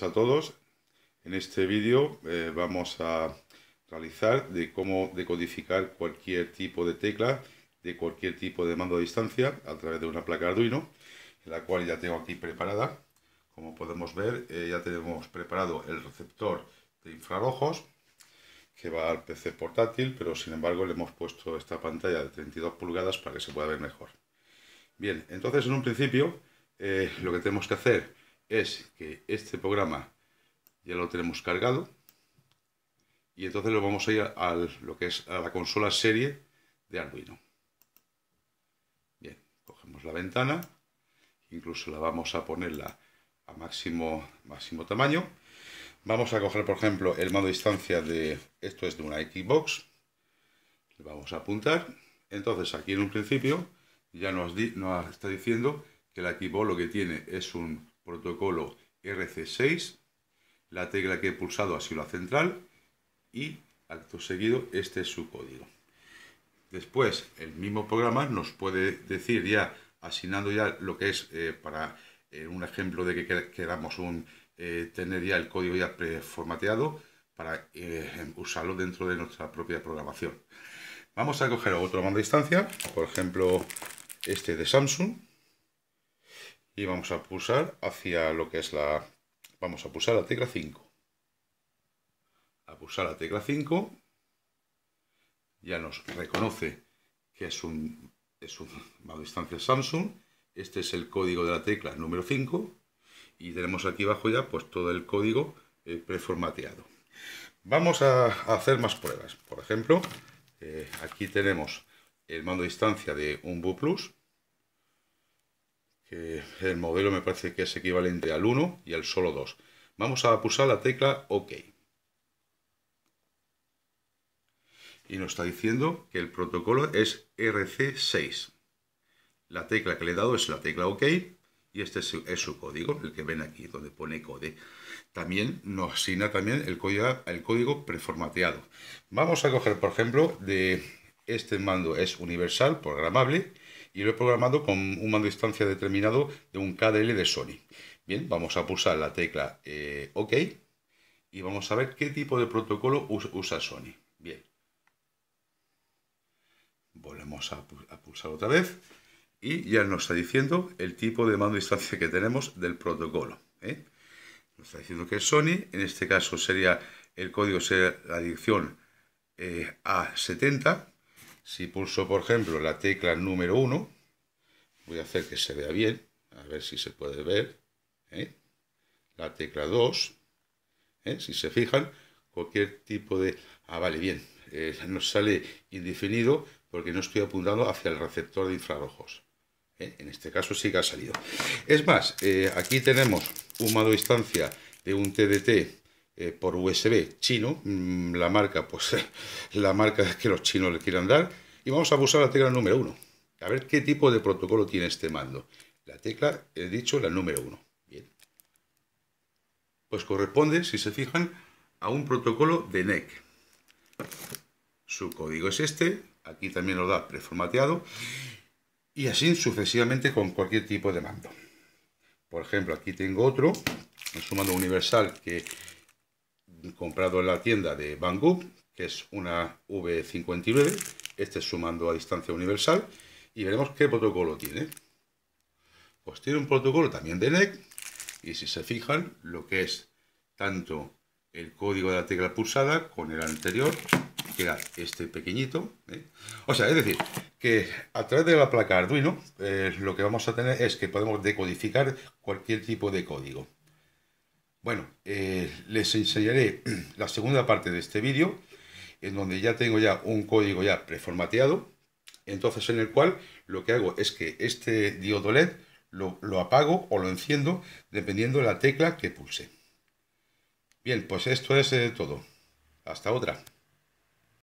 a todos. En este vídeo eh, vamos a realizar de cómo decodificar cualquier tipo de tecla de cualquier tipo de mando a distancia a través de una placa Arduino, la cual ya tengo aquí preparada. Como podemos ver, eh, ya tenemos preparado el receptor de infrarrojos que va al PC portátil, pero sin embargo le hemos puesto esta pantalla de 32 pulgadas para que se pueda ver mejor. Bien, entonces en un principio eh, lo que tenemos que hacer es que este programa ya lo tenemos cargado y entonces lo vamos a ir a, lo que es a la consola serie de Arduino. Bien, cogemos la ventana, incluso la vamos a ponerla a máximo, máximo tamaño. Vamos a coger, por ejemplo, el modo distancia de, esto es de una Xbox, le vamos a apuntar. Entonces aquí en un principio ya nos, está diciendo que la Xbox lo que tiene es un protocolo RC6, la tecla que he pulsado ha sido la central y acto seguido este es su código. Después el mismo programa nos puede decir ya, asignando ya lo que es eh, para eh, un ejemplo de que queramos un, eh, tener ya el código ya preformateado para usarlo dentro de nuestra propia programación. Vamos a coger otro mando de distancia, por ejemplo este de Samsung, y vamos a pulsar hacia lo que es la... Vamos a pulsar la tecla 5. A pulsar la tecla 5 ya nos reconoce que es un, es un a distancia Samsung. Este es el código de la tecla número 5 y tenemos aquí abajo ya pues todo el código eh, preformateado. Vamos a hacer más pruebas. Por ejemplo, eh, aquí tenemos el mando de distancia de un Plus el modelo me parece que es equivalente al 1 y al solo 2. Vamos a pulsar la tecla OK. Y nos está diciendo que el protocolo es RC6. La tecla que le he dado es la tecla OK y este es su, código, el que ven aquí donde pone code. También nos asigna también el código, el código preformateado. Vamos a coger, por ejemplo, de este mando es universal, programable, y lo he programado con un mando de instancia determinado de un KDL de Sony. Bien, vamos a pulsar la tecla eh, OK y vamos a ver qué tipo de protocolo usa Sony. Bien. Volvemos a, pulsar otra vez y ya nos está diciendo el tipo de mando de instancia que tenemos del protocolo. ¿eh? Nos está diciendo que es Sony, en este caso sería el código ser la dirección eh, A70, si pulso, por ejemplo, la tecla número 1, voy a hacer que se vea bien, a ver si se puede ver, ¿eh? la tecla 2, ¿eh? si se fijan, cualquier tipo de... Ah, vale, bien, eh, nos sale indefinido porque no estoy apuntando hacia el receptor de infrarrojos. En este caso sí que ha salido. Es más, aquí tenemos un mando distancia de un TDT eh, por USB chino, mm, la marca, pues la marca que los chinos le quieran dar, y vamos a pulsar la tecla número 1, a ver qué tipo de protocolo tiene este mando. La tecla, he dicho, la número 1. Bien. Pues corresponde, si se fijan, a un protocolo de NEC. Su código es este, aquí también lo da preformateado, y así sucesivamente con cualquier tipo de mando. Por ejemplo, aquí tengo otro, es un mando universal que comprado en la tienda de Banggood, que es una V59, este es sumando a distancia universal, y veremos qué protocolo tiene. Pues tiene un protocolo también de NEC, y si se fijan, lo que es tanto el código de la tecla pulsada con el anterior, que era este pequeñito. ¿eh? O sea, es decir, que a través de la placa Arduino, eh, lo que vamos a tener es que podemos decodificar cualquier tipo de código. Bueno, eh, les enseñaré la segunda parte de este vídeo, en donde ya tengo ya un código ya preformateado, entonces en el cual lo que hago es que este diodo LED lo, apago o lo enciendo dependiendo de la tecla que pulse. Bien, pues esto es eh, todo. Hasta otra.